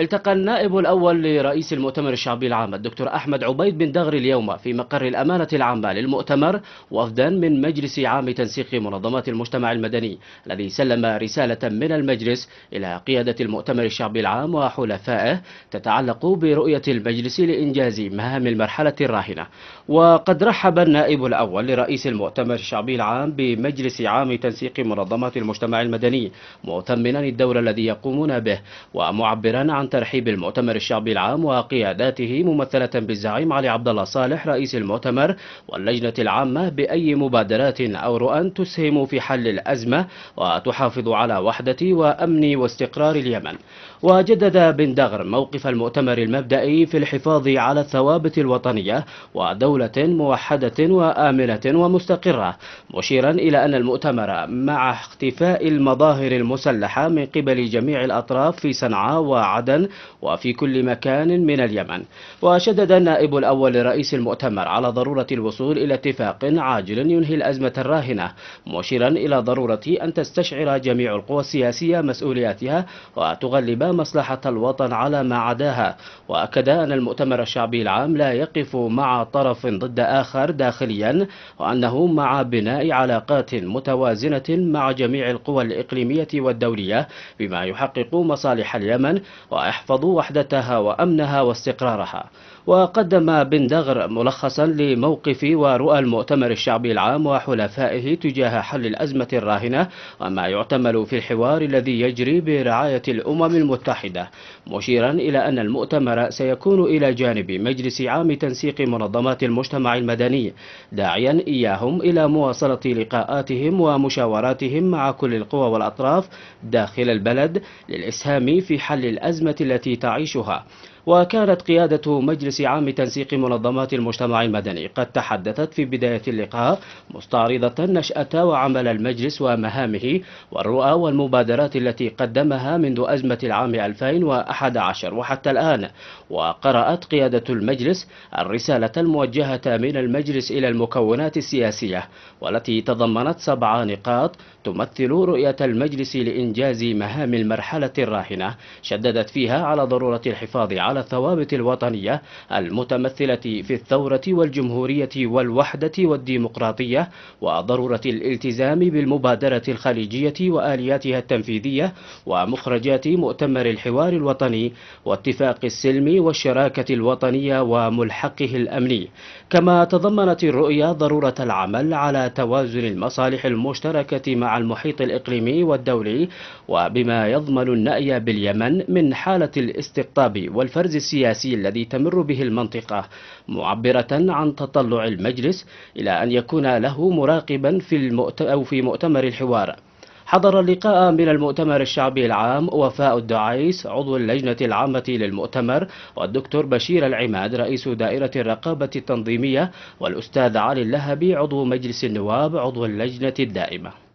التقى النائب الأول لرئيس المؤتمر الشعبي العام الدكتور أحمد عبيد بن دغري اليوم في مقر الأمانة العامة للمؤتمر وفدا من مجلس عام تنسيق منظمات المجتمع المدني الذي سلم رسالة من المجلس إلى قيادة المؤتمر الشعبي العام وحلفائه تتعلق برؤية المجلس لإنجاز مهام المرحلة الراهنة وقد رحب النائب الأول لرئيس المؤتمر الشعبي العام بمجلس عام تنسيق منظمات المجتمع المدني مؤتمنا الدور الذي يقومون به ومعبرا عن ترحيب المؤتمر الشعبي العام وقياداته ممثلة بالزعيم علي عبد الله صالح رئيس المؤتمر واللجنة العامة بأي مبادرات أو رؤى تسهم في حل الأزمة وتحافظ على وحدة وأمن واستقرار اليمن وجدد بن دغر موقف المؤتمر المبدئي في الحفاظ على الثوابت الوطنية ودولة موحدة وآمنة ومستقرة مشيرا إلى أن المؤتمر مع اختفاء المظاهر المسلحة من قبل جميع الأطراف في صنعاء وعدن السودان وفي كل مكان من اليمن وشدد النائب الأول لرئيس المؤتمر على ضرورة الوصول إلى اتفاق عاجل ينهي الأزمة الراهنة مشيرا إلى ضرورة أن تستشعر جميع القوى السياسية مسؤولياتها وتغلب مصلحة الوطن على ما عداها وأكد أن المؤتمر الشعبي العام لا يقف مع طرف ضد آخر داخليا وأنه مع بناء علاقات متوازنة مع جميع القوى الإقليمية والدولية بما يحقق مصالح اليمن ويحفظوا وحدتها وأمنها واستقرارها وقدم بن دغر ملخصا لموقف ورؤى المؤتمر الشعبي العام وحلفائه تجاه حل الأزمة الراهنة وما يعتمل في الحوار الذي يجري برعاية الأمم المتحدة مشيرا إلى أن المؤتمر سيكون إلى جانب مجلس عام تنسيق منظمات المجتمع المدني داعيا إياهم إلى مواصلة لقاءاتهم ومشاوراتهم مع كل القوى والأطراف داخل البلد للإسهام في حل الأزمة التي تعيشها وكانت قيادة مجلس عام تنسيق منظمات المجتمع المدني قد تحدثت في بداية اللقاء مستعرضة نشأة وعمل المجلس ومهامه والرؤى والمبادرات التي قدمها منذ أزمة العام 2011 وحتى الآن وقرأت قيادة المجلس الرسالة الموجهة من المجلس إلى المكونات السياسية والتي تضمنت سبع نقاط تمثل رؤية المجلس لإنجاز مهام المرحلة الراهنة شددت فيها على ضرورة الحفاظ على الثوابت الوطنية المتمثلة في الثورة والجمهورية والوحدة والديمقراطية وضرورة الالتزام بالمبادرة الخليجية وآلياتها التنفيذية ومخرجات مؤتمر الحوار الوطني واتفاق السلم والشراكة الوطنية وملحقه الأمني كما تضمنت الرؤية ضرورة العمل على توازن المصالح المشتركة مع المحيط الإقليمي والدولي وبما يضمن النأي باليمن من حالة الاستقطاب والفرق الفرز السياسي الذي تمر به المنطقة معبرة عن تطلع المجلس إلى أن يكون له مراقبا في المؤت... أو في مؤتمر الحوار حضر اللقاء من المؤتمر الشعبي العام وفاء الدعيس عضو اللجنة العامة للمؤتمر والدكتور بشير العماد رئيس دائرة الرقابة التنظيمية والأستاذ علي اللهبي عضو مجلس النواب عضو اللجنة الدائمة